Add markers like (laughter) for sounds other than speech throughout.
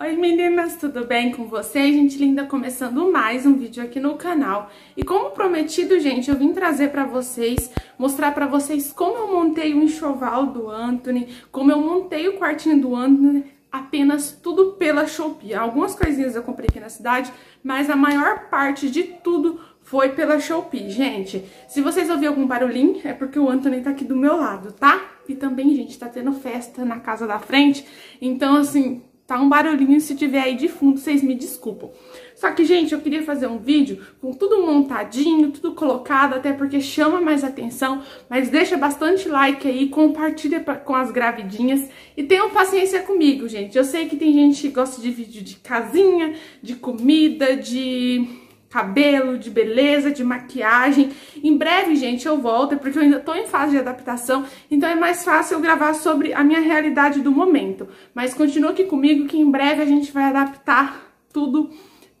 Oi meninas, tudo bem com vocês? Gente linda, começando mais um vídeo aqui no canal. E como prometido, gente, eu vim trazer pra vocês, mostrar pra vocês como eu montei o enxoval do Anthony, como eu montei o quartinho do Anthony, apenas tudo pela Shopee. Algumas coisinhas eu comprei aqui na cidade, mas a maior parte de tudo foi pela Shopee, gente. Se vocês ouviram algum barulhinho, é porque o Anthony tá aqui do meu lado, tá? E também, gente, tá tendo festa na casa da frente, então assim Tá um barulhinho, se tiver aí de fundo, vocês me desculpam. Só que, gente, eu queria fazer um vídeo com tudo montadinho, tudo colocado, até porque chama mais atenção, mas deixa bastante like aí, compartilha pra, com as gravidinhas e tenham paciência comigo, gente. Eu sei que tem gente que gosta de vídeo de casinha, de comida, de cabelo, de beleza, de maquiagem. Em breve, gente, eu volto, é porque eu ainda tô em fase de adaptação, então é mais fácil eu gravar sobre a minha realidade do momento. Mas continua aqui comigo que em breve a gente vai adaptar tudo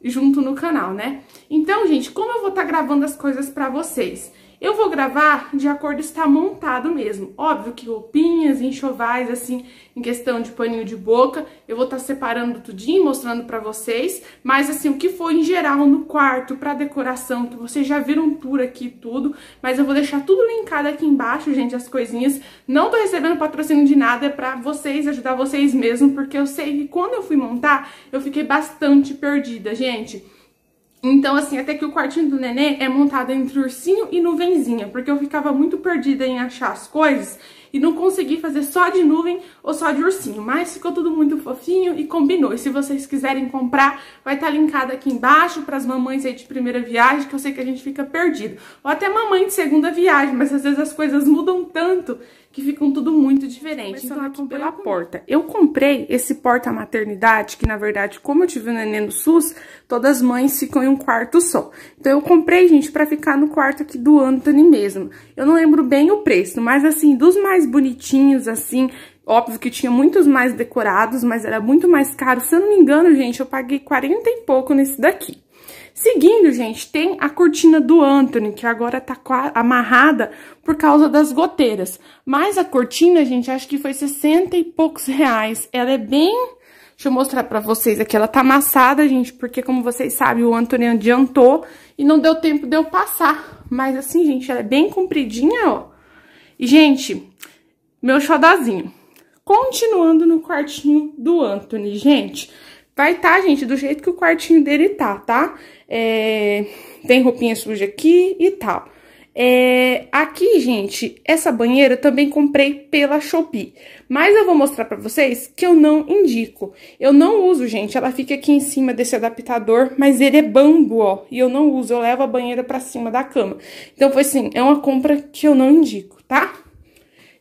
junto no canal, né? Então, gente, como eu vou estar tá gravando as coisas para vocês? Eu vou gravar de acordo está montado mesmo. Óbvio que roupinhas, enxovais, assim, em questão de paninho de boca, eu vou estar tá separando tudinho, mostrando pra vocês. Mas, assim, o que for em geral no quarto, pra decoração, que vocês já viram um tour aqui tudo. Mas eu vou deixar tudo linkado aqui embaixo, gente, as coisinhas. Não tô recebendo patrocínio de nada, é pra vocês, ajudar vocês mesmo, porque eu sei que quando eu fui montar, eu fiquei bastante perdida, gente. Então, assim, até que o quartinho do nenê é montado entre ursinho e nuvenzinha, porque eu ficava muito perdida em achar as coisas e não consegui fazer só de nuvem ou só de ursinho, mas ficou tudo muito fofinho e combinou. E se vocês quiserem comprar, vai estar tá linkado aqui embaixo para as mamães aí de primeira viagem, que eu sei que a gente fica perdido. Ou até mamãe de segunda viagem, mas às vezes as coisas mudam tanto que ficam tudo muito diferente. Então, aqui pela porta. Eu comprei esse porta-maternidade, que na verdade, como eu tive o neném no SUS, todas as mães ficam em um quarto só. Então, eu comprei, gente, pra ficar no quarto aqui do Anthony mesmo. Eu não lembro bem o preço, mas assim, dos mais mais bonitinhos, assim. Óbvio que tinha muitos mais decorados, mas era muito mais caro. Se eu não me engano, gente, eu paguei 40 e pouco nesse daqui. Seguindo, gente, tem a cortina do Anthony, que agora tá amarrada por causa das goteiras. Mas a cortina, gente, acho que foi 60 e poucos reais. Ela é bem... Deixa eu mostrar pra vocês aqui. Ela tá amassada, gente, porque como vocês sabem, o Anthony adiantou e não deu tempo de eu passar. Mas assim, gente, ela é bem compridinha, ó. E, gente, meu xodazinho. Continuando no quartinho do Anthony, gente. Vai estar, tá, gente, do jeito que o quartinho dele tá, tá? É, tem roupinha suja aqui e tal. É, aqui, gente, essa banheira eu também comprei pela Shopee. Mas eu vou mostrar pra vocês que eu não indico. Eu não uso, gente, ela fica aqui em cima desse adaptador, mas ele é bambu, ó. E eu não uso, eu levo a banheira pra cima da cama. Então, foi assim, é uma compra que eu não indico, tá?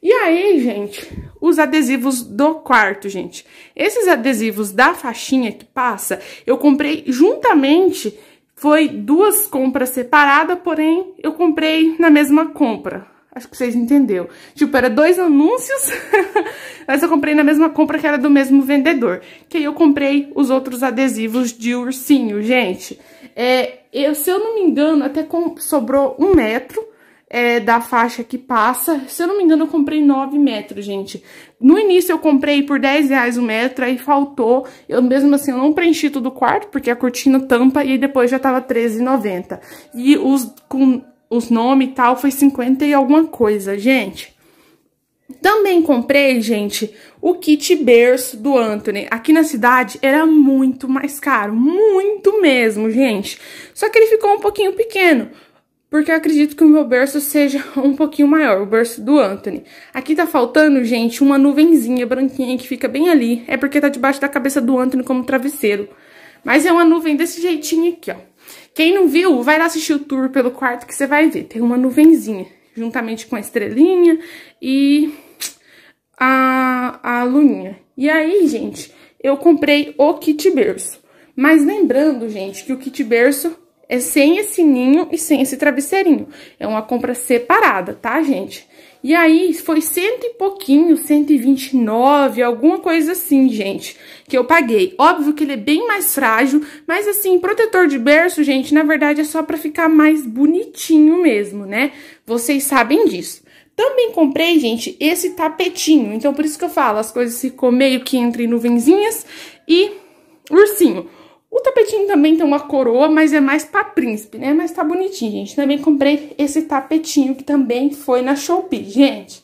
E aí, gente, os adesivos do quarto, gente. Esses adesivos da faixinha que passa, eu comprei juntamente, foi duas compras separadas, porém, eu comprei na mesma compra. Acho que vocês entenderam. Tipo, era dois anúncios, (laughs) mas eu comprei na mesma compra que era do mesmo vendedor. Que aí eu comprei os outros adesivos de ursinho, gente. É, eu, se eu não me engano, até com, sobrou um metro é, da faixa que passa. Se eu não me engano, eu comprei 9 metros, gente. No início eu comprei por 10 reais o um metro, aí faltou. Eu mesmo assim, eu não preenchi todo o quarto, porque a cortina tampa, e depois já tava R$13,90. E os, com os nomes e tal, foi 50 e alguma coisa, gente. Também comprei, gente, o kit berço do Anthony. Aqui na cidade era muito mais caro, muito mesmo, gente. Só que ele ficou um pouquinho pequeno porque eu acredito que o meu berço seja (laughs) um pouquinho maior, o berço do Anthony. Aqui tá faltando, gente, uma nuvenzinha branquinha que fica bem ali, é porque tá debaixo da cabeça do Anthony como travesseiro. Mas é uma nuvem desse jeitinho aqui, ó. Quem não viu, vai lá assistir o tour pelo quarto que você vai ver, tem uma nuvenzinha, juntamente com a estrelinha e a, a luninha. E aí, gente, eu comprei o kit berço. Mas lembrando, gente, que o kit berço é sem esse ninho e sem esse travesseirinho. É uma compra separada, tá, gente? E aí, foi cento e pouquinho, 129, alguma coisa assim, gente, que eu paguei. Óbvio que ele é bem mais frágil, mas assim, protetor de berço, gente, na verdade é só pra ficar mais bonitinho mesmo, né? Vocês sabem disso. Também comprei, gente, esse tapetinho. Então, por isso que eu falo, as coisas ficam meio que entre nuvenzinhas e ursinho. O tapetinho também tem uma coroa, mas é mais pra príncipe, né? Mas tá bonitinho, gente. Também comprei esse tapetinho que também foi na Shopee, gente.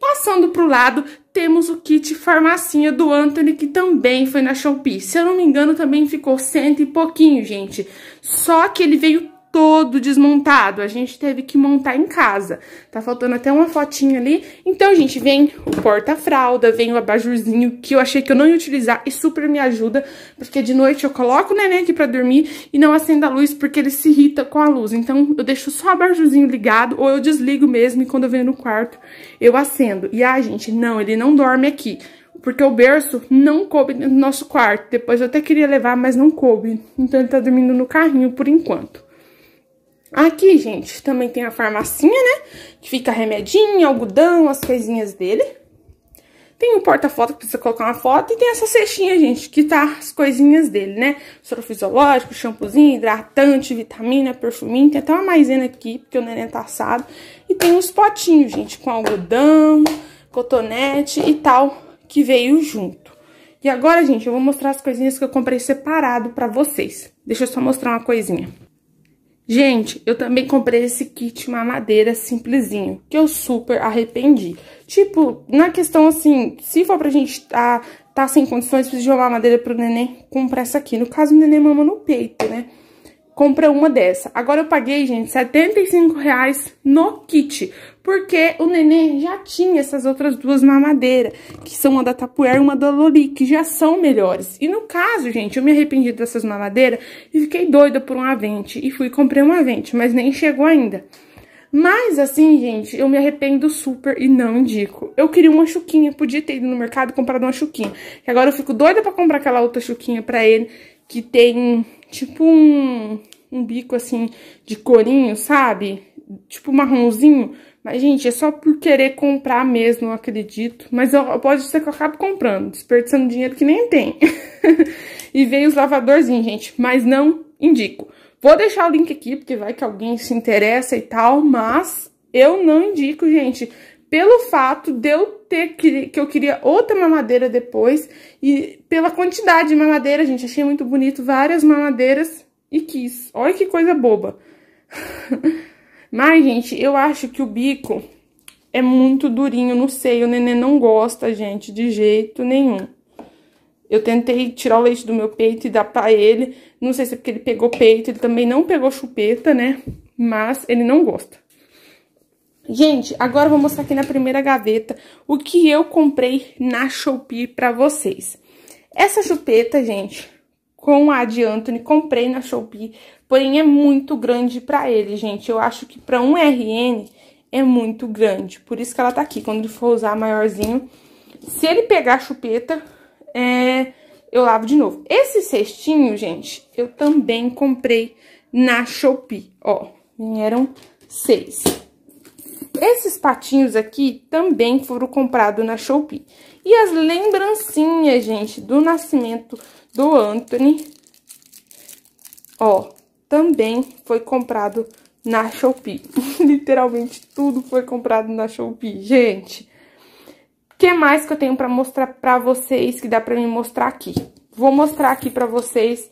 Passando pro lado, temos o kit farmacinha do Anthony, que também foi na Shopee. Se eu não me engano, também ficou cento e pouquinho, gente. Só que ele veio todo desmontado. A gente teve que montar em casa. Tá faltando até uma fotinha ali. Então, gente, vem o porta-fralda, vem o abajurzinho que eu achei que eu não ia utilizar e super me ajuda, porque de noite eu coloco o neném aqui pra dormir e não acendo a luz porque ele se irrita com a luz. Então, eu deixo só o abajurzinho ligado ou eu desligo mesmo e quando eu venho no quarto eu acendo. E, ah, gente, não, ele não dorme aqui porque o berço não coube no nosso quarto. Depois eu até queria levar, mas não coube. Então ele tá dormindo no carrinho por enquanto. Aqui, gente, também tem a farmacinha, né? Que fica remedinho, algodão, as coisinhas dele. Tem o um porta-foto que precisa colocar uma foto. E tem essa cestinha, gente, que tá as coisinhas dele, né? Soro fisiológico, shampoozinho, hidratante, vitamina, perfuminho. Tem até uma maisena aqui, porque o neném tá é assado. E tem uns potinhos, gente, com algodão, cotonete e tal, que veio junto. E agora, gente, eu vou mostrar as coisinhas que eu comprei separado pra vocês. Deixa eu só mostrar uma coisinha. Gente, eu também comprei esse kit mamadeira simplesinho, que eu super arrependi. Tipo, na questão assim, se for pra gente tá, tá sem condições, precisa de uma mamadeira pro neném, compra essa aqui. No caso, o neném mama no peito, né? compra uma dessa. Agora eu paguei, gente, 75 reais no kit, porque o neném já tinha essas outras duas mamadeiras, que são uma da Tapuer e uma da Loli, que já são melhores. E no caso, gente, eu me arrependi dessas mamadeiras e fiquei doida por um Avente, e fui comprei um Avente, mas nem chegou ainda. Mas, assim, gente, eu me arrependo super e não indico. Eu queria uma chuquinha, podia ter ido no mercado e comprado uma chuquinha. E agora eu fico doida pra comprar aquela outra chuquinha pra ele, que tem tipo um, um bico assim de corinho, sabe? Tipo marronzinho. Mas, gente, é só por querer comprar mesmo, eu acredito. Mas eu, pode ser que eu acabe comprando, desperdiçando dinheiro que nem tem. (laughs) e veio os lavadorzinhos, gente, mas não indico. Vou deixar o link aqui, porque vai que alguém se interessa e tal, mas eu não indico, gente. Pelo fato de eu ter, que, que eu queria outra mamadeira depois. E pela quantidade de mamadeira, gente, achei muito bonito várias mamadeiras e quis. Olha que coisa boba. (laughs) Mas, gente, eu acho que o bico é muito durinho no seio. O neném não gosta, gente, de jeito nenhum. Eu tentei tirar o leite do meu peito e dar pra ele. Não sei se é porque ele pegou peito, ele também não pegou chupeta, né? Mas ele não gosta. Gente, agora eu vou mostrar aqui na primeira gaveta o que eu comprei na Shopee pra vocês. Essa chupeta, gente, com a de Anthony, comprei na Shopee, porém é muito grande pra ele, gente. Eu acho que pra um RN é muito grande, por isso que ela tá aqui. Quando ele for usar maiorzinho, se ele pegar a chupeta, é, eu lavo de novo. Esse cestinho, gente, eu também comprei na Shopee, ó, vieram seis. Esses patinhos aqui também foram comprados na Shopee. E as lembrancinhas, gente, do nascimento do Anthony, ó, também foi comprado na Shopee. (laughs) Literalmente tudo foi comprado na Shopee, gente. O que mais que eu tenho pra mostrar pra vocês que dá pra me mostrar aqui? Vou mostrar aqui pra vocês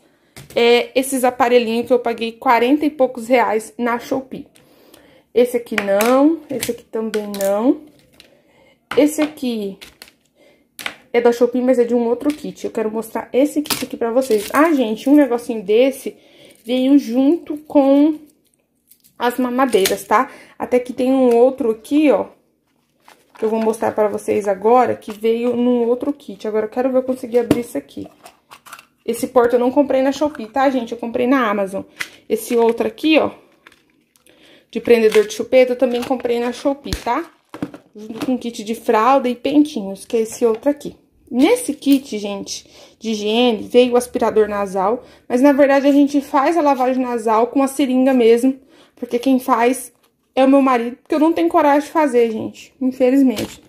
é, esses aparelhinhos que eu paguei 40 e poucos reais na Shopee. Esse aqui não, esse aqui também não. Esse aqui é da Shopee, mas é de um outro kit. Eu quero mostrar esse kit aqui pra vocês. Ah, gente, um negocinho desse veio junto com as mamadeiras, tá? Até que tem um outro aqui, ó, que eu vou mostrar pra vocês agora, que veio num outro kit. Agora, eu quero ver eu conseguir abrir isso aqui. Esse porta eu não comprei na Shopee, tá, gente? Eu comprei na Amazon. Esse outro aqui, ó, de prendedor de chupeta, eu também comprei na Shopee, tá? Junto com kit de fralda e pentinhos, que é esse outro aqui. Nesse kit, gente, de higiene, veio o aspirador nasal, mas na verdade a gente faz a lavagem nasal com a seringa mesmo, porque quem faz é o meu marido, porque eu não tenho coragem de fazer, gente, infelizmente.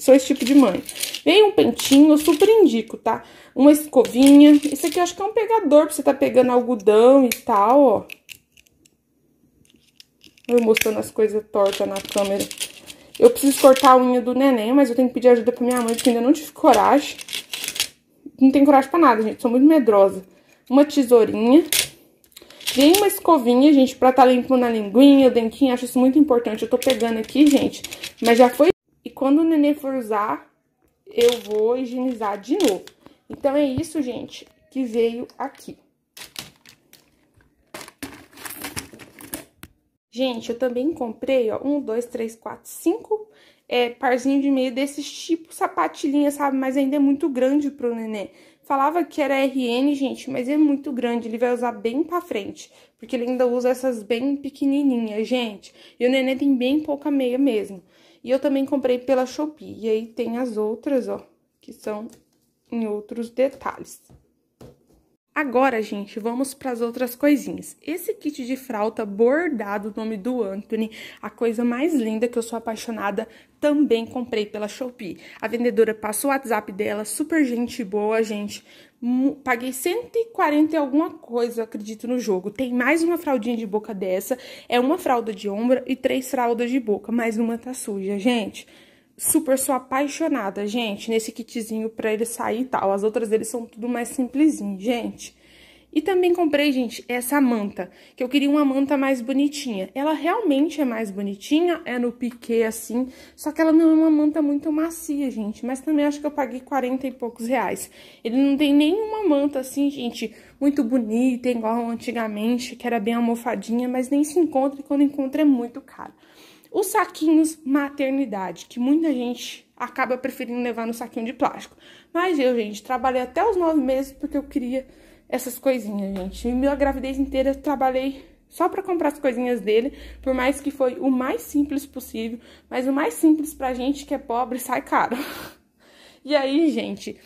Sou esse tipo de mãe. Vem um pentinho, eu super indico, tá? Uma escovinha. Isso aqui eu acho que é um pegador, pra você tá pegando algodão e tal, ó. Eu mostrando as coisas tortas na câmera. Eu preciso cortar a unha do neném, mas eu tenho que pedir ajuda pra minha mãe, porque ainda não tive coragem. Não tenho coragem pra nada, gente. Sou muito medrosa. Uma tesourinha. Vem uma escovinha, gente, pra tá limpando a linguinha, o dentinho. Acho isso muito importante. Eu tô pegando aqui, gente. Mas já foi... E quando o neném for usar, eu vou higienizar de novo. Então é isso, gente, que veio aqui. Gente, eu também comprei, ó, um, dois, três, quatro, cinco é, parzinho de meia desses tipo sapatilhinha, sabe? Mas ainda é muito grande pro neném. Falava que era RN, gente, mas é muito grande. Ele vai usar bem pra frente, porque ele ainda usa essas bem pequenininhas, gente. E o neném tem bem pouca meia mesmo. E eu também comprei pela Shopee. E aí tem as outras, ó, que são em outros detalhes. Agora, gente, vamos para as outras coisinhas. Esse kit de fralda bordado, nome do Anthony, a coisa mais linda que eu sou apaixonada, também comprei pela Shopee. A vendedora passou o WhatsApp dela, super gente boa, gente. Paguei 140 e alguma coisa, acredito, no jogo. Tem mais uma fraldinha de boca dessa, é uma fralda de ombro e três fraldas de boca, mas uma tá suja, gente super sou apaixonada, gente, nesse kitzinho pra ele sair e tal. As outras deles são tudo mais simplesinho, gente. E também comprei, gente, essa manta, que eu queria uma manta mais bonitinha. Ela realmente é mais bonitinha, é no piquê, assim, só que ela não é uma manta muito macia, gente. Mas também acho que eu paguei 40 e poucos reais. Ele não tem nenhuma manta, assim, gente, muito bonita, igual antigamente, que era bem almofadinha, mas nem se encontra e quando encontra é muito caro. Os saquinhos maternidade, que muita gente acaba preferindo levar no saquinho de plástico. Mas eu, gente, trabalhei até os nove meses porque eu queria essas coisinhas, gente. E minha gravidez inteira eu trabalhei só para comprar as coisinhas dele, por mais que foi o mais simples possível, mas o mais simples pra gente que é pobre sai caro. (laughs) E aí, gente,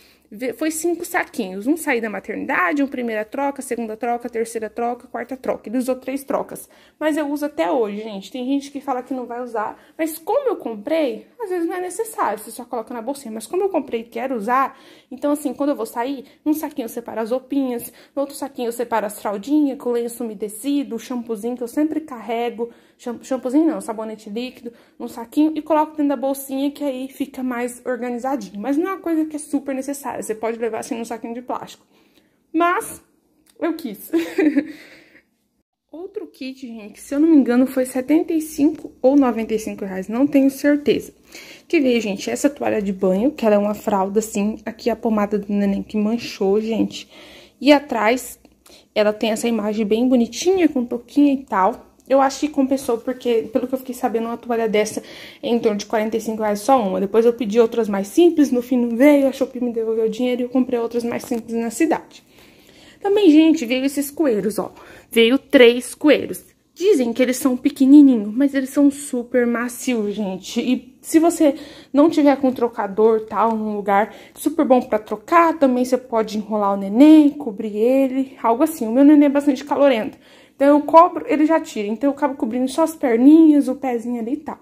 foi cinco saquinhos. Um saí da maternidade, um primeira troca, segunda troca, terceira troca, quarta troca. Ele usou três trocas. Mas eu uso até hoje, gente. Tem gente que fala que não vai usar. Mas como eu comprei, às vezes não é necessário. Você só coloca na bolsinha. Mas como eu comprei e quero usar, então assim, quando eu vou sair, num saquinho eu separo as roupinhas, no outro saquinho eu separo as fraldinhas, com lenço umedecido, o shampoozinho que eu sempre carrego shampoozinho não, sabonete líquido, num saquinho e coloco dentro da bolsinha que aí fica mais organizadinho. Mas não é uma coisa que é super necessária, você pode levar assim num saquinho de plástico. Mas eu quis. (laughs) Outro kit, gente, que se eu não me engano foi 75 ou 95 reais, não tenho certeza. Que veio, gente, essa toalha de banho, que ela é uma fralda assim, aqui a pomada do neném que manchou, gente. E atrás ela tem essa imagem bem bonitinha, com touquinha e tal. Eu acho que compensou, porque, pelo que eu fiquei sabendo, uma toalha dessa é em torno de 45 reais só uma. Depois eu pedi outras mais simples, no fim não veio, a Shopee me devolveu o dinheiro e eu comprei outras mais simples na cidade. Também, gente, veio esses coeiros, ó. Veio três coeiros. Dizem que eles são pequenininhos, mas eles são super macios, gente. E se você não tiver com trocador, tal, num um lugar super bom para trocar, também você pode enrolar o neném, cobrir ele, algo assim. O meu neném é bastante calorento. Então eu cobro, ele já tira. Então eu acabo cobrindo só as perninhas, o pezinho ali e tal.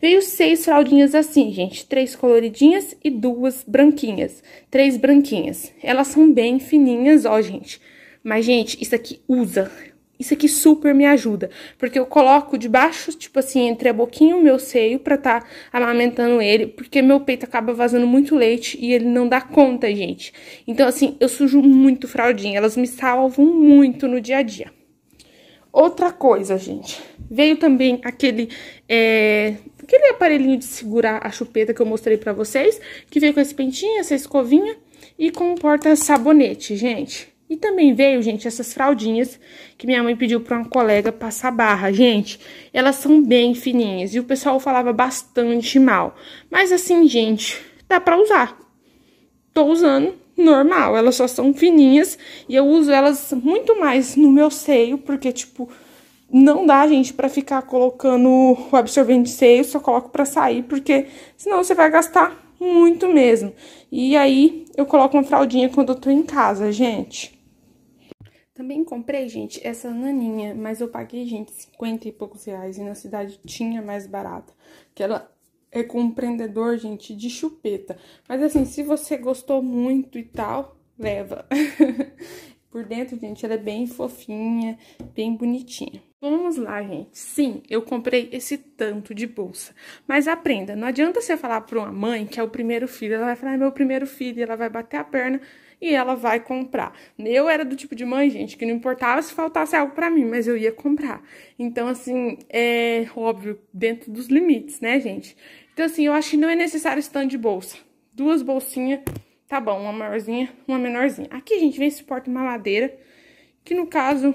Veio seis fraldinhas assim, gente. Três coloridinhas e duas branquinhas. Três branquinhas. Elas são bem fininhas, ó, gente. Mas, gente, isso aqui usa. Isso aqui super me ajuda, porque eu coloco debaixo, tipo assim, entre a boquinha e o meu seio pra tá amamentando ele, porque meu peito acaba vazando muito leite e ele não dá conta, gente. Então, assim, eu sujo muito fraldinha, elas me salvam muito no dia a dia. Outra coisa, gente, veio também aquele, é, aquele aparelhinho de segurar a chupeta que eu mostrei pra vocês, que veio com esse pentinho, essa escovinha e com porta-sabonete, gente. E também veio, gente, essas fraldinhas que minha mãe pediu pra uma colega passar barra. Gente, elas são bem fininhas e o pessoal falava bastante mal. Mas assim, gente, dá pra usar. Tô usando, normal, elas só são fininhas e eu uso elas muito mais no meu seio, porque, tipo, não dá, gente, para ficar colocando o absorvente seio, só coloco para sair, porque senão você vai gastar muito mesmo. E aí eu coloco uma fraldinha quando eu tô em casa, gente. Também comprei, gente, essa naninha, mas eu paguei, gente, 50 e poucos reais e na cidade tinha mais barata, que ela é compreendedor, gente, de chupeta. Mas assim, se você gostou muito e tal, leva. (laughs) Por dentro, gente, ela é bem fofinha, bem bonitinha. Vamos lá, gente. Sim, eu comprei esse tanto de bolsa. Mas aprenda, não adianta você falar para uma mãe que é o primeiro filho. Ela vai falar, ah, meu primeiro filho, e ela vai bater a perna e ela vai comprar. Eu era do tipo de mãe, gente, que não importava se faltasse algo para mim, mas eu ia comprar. Então, assim, é óbvio, dentro dos limites, né, gente? Então, assim, eu acho que não é necessário stand de bolsa. Duas bolsinhas, tá bom, uma maiorzinha, uma menorzinha. Aqui, gente, vem esse porta maladeira que no caso,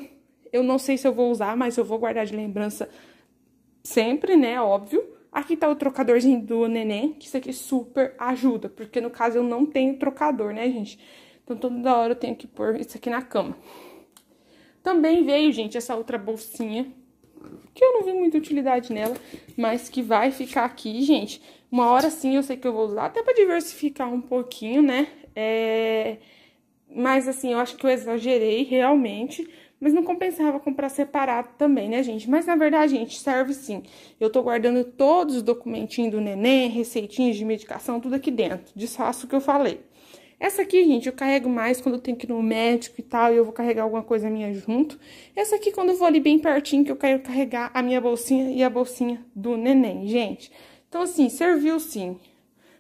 eu não sei se eu vou usar, mas eu vou guardar de lembrança sempre, né, óbvio. Aqui tá o trocadorzinho do neném, que isso aqui super ajuda, porque no caso eu não tenho trocador, né, gente? Então toda hora eu tenho que pôr isso aqui na cama. Também veio, gente, essa outra bolsinha que eu não vi muita utilidade nela, mas que vai ficar aqui, gente. Uma hora sim eu sei que eu vou usar, até pra diversificar um pouquinho, né? É... Mas assim, eu acho que eu exagerei realmente, mas não compensava comprar separado também, né, gente? Mas na verdade, gente, serve sim. Eu tô guardando todos os documentinhos do neném, receitinhas de medicação, tudo aqui dentro. Desfaço o que eu falei. Essa aqui, gente, eu carrego mais quando eu tenho que ir no médico e tal, e eu vou carregar alguma coisa minha junto. Essa aqui, quando eu vou ali bem pertinho, que eu quero carregar a minha bolsinha e a bolsinha do neném, gente. Então, assim, serviu sim.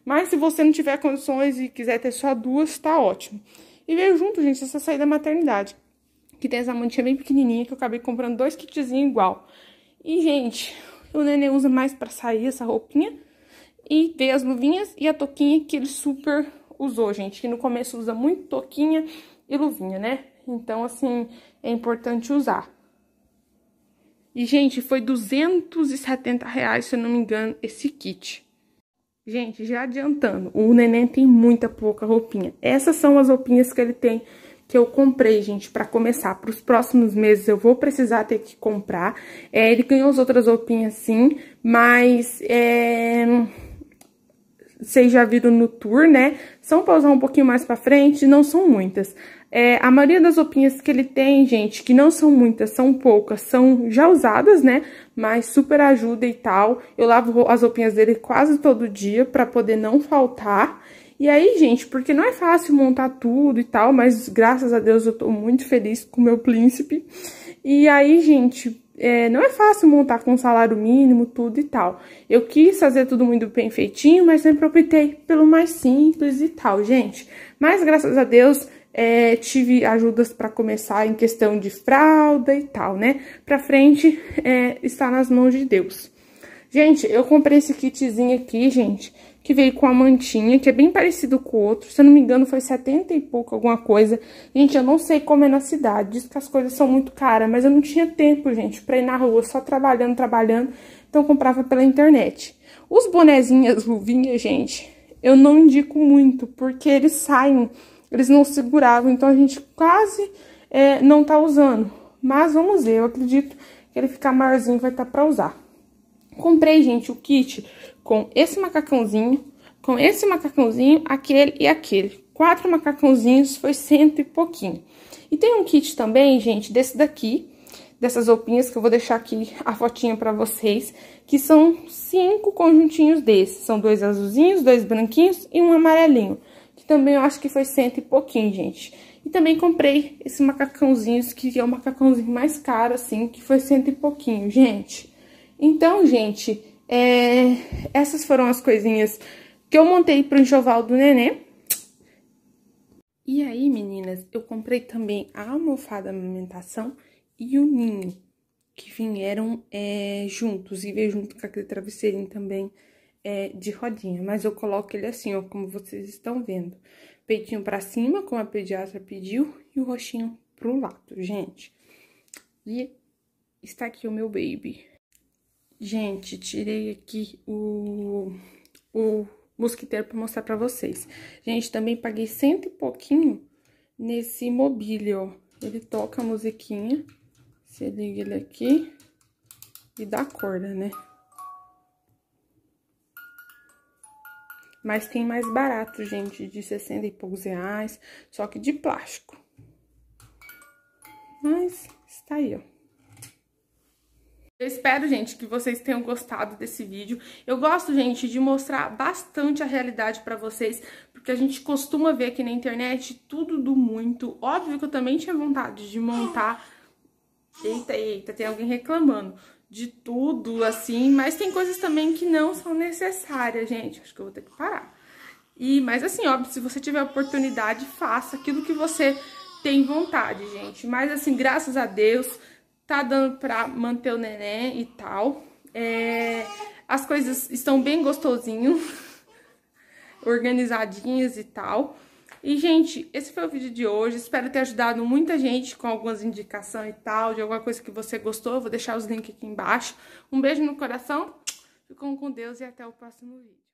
Mas se você não tiver condições e quiser ter só duas, tá ótimo. E veio junto, gente, essa saída da maternidade. Que tem essa mantinha bem pequenininha, que eu acabei comprando dois kitzinhos igual. E, gente, o neném usa mais para sair essa roupinha. E veio as luvinhas e a toquinha que ele super usou, gente, que no começo usa muito toquinha e luvinha, né? Então, assim, é importante usar. E, gente, foi 270 reais, se eu não me engano, esse kit. Gente, já adiantando, o neném tem muita pouca roupinha. Essas são as roupinhas que ele tem que eu comprei, gente, para começar. Para os próximos meses eu vou precisar ter que comprar. É, ele ganhou as outras roupinhas, sim, mas... É vocês já viram no tour, né? São pra usar um pouquinho mais pra frente, não são muitas. É, a maioria das roupinhas que ele tem, gente, que não são muitas, são poucas, são já usadas, né? Mas super ajuda e tal. Eu lavo as roupinhas dele quase todo dia pra poder não faltar. E aí, gente, porque não é fácil montar tudo e tal, mas graças a Deus eu tô muito feliz com o meu príncipe. E aí, gente, é, não é fácil montar com salário mínimo, tudo e tal. Eu quis fazer tudo muito bem feitinho, mas sempre optei pelo mais simples e tal, gente. Mas graças a Deus é, tive ajudas para começar em questão de fralda e tal, né? Pra frente é, está nas mãos de Deus. Gente, eu comprei esse kitzinho aqui, gente, que veio com a mantinha, que é bem parecido com o outro. Se eu não me engano, foi 70 e pouco alguma coisa. Gente, eu não sei como é na cidade, diz que as coisas são muito caras, mas eu não tinha tempo, gente, pra ir na rua, só trabalhando, trabalhando. Então, eu comprava pela internet. Os bonezinhos, luvinhas, gente, eu não indico muito, porque eles saem, eles não seguravam, então a gente quase é, não tá usando. Mas vamos ver, eu acredito que ele ficar maiorzinho vai estar tá pra usar. Comprei, gente, o kit com esse macacãozinho, com esse macacãozinho, aquele e aquele. Quatro macacãozinhos foi cento e pouquinho. E tem um kit também, gente, desse daqui, dessas roupinhas, que eu vou deixar aqui a fotinha pra vocês, que são cinco conjuntinhos desses. São dois azulzinhos, dois branquinhos e um amarelinho, que também eu acho que foi cento e pouquinho, gente. E também comprei esse macacãozinho, que é o macacãozinho mais caro, assim, que foi cento e pouquinho, gente. Então, gente, é, essas foram as coisinhas que eu montei pro enxoval do nenê. E aí, meninas, eu comprei também a almofada amamentação e o ninho, que vieram é, juntos, e veio junto com aquele travesseirinho também é, de rodinha. Mas eu coloco ele assim, ó, como vocês estão vendo. Peitinho pra cima, como a pediatra pediu, e o roxinho pro lado, gente. E está aqui o meu baby. Gente, tirei aqui o, o mosquiteiro para mostrar para vocês. Gente, também paguei cento e pouquinho nesse mobílio. ó. Ele toca a musiquinha, você liga ele aqui e dá corda, né? Mas tem mais barato, gente, de 60 e poucos reais, só que de plástico. Mas está aí, ó. Eu espero, gente, que vocês tenham gostado desse vídeo. Eu gosto, gente, de mostrar bastante a realidade pra vocês, porque a gente costuma ver aqui na internet tudo do muito. Óbvio que eu também tinha vontade de montar... Eita, eita, tem alguém reclamando de tudo, assim, mas tem coisas também que não são necessárias, gente. Acho que eu vou ter que parar. E, mas assim, óbvio, se você tiver oportunidade, faça aquilo que você tem vontade, gente. Mas assim, graças a Deus tá dando pra manter o neném e tal. É, as coisas estão bem gostosinho, (laughs) organizadinhas e tal. E, gente, esse foi o vídeo de hoje. Espero ter ajudado muita gente com algumas indicações e tal, de alguma coisa que você gostou. Eu vou deixar os links aqui embaixo. Um beijo no coração, ficam com Deus e até o próximo vídeo.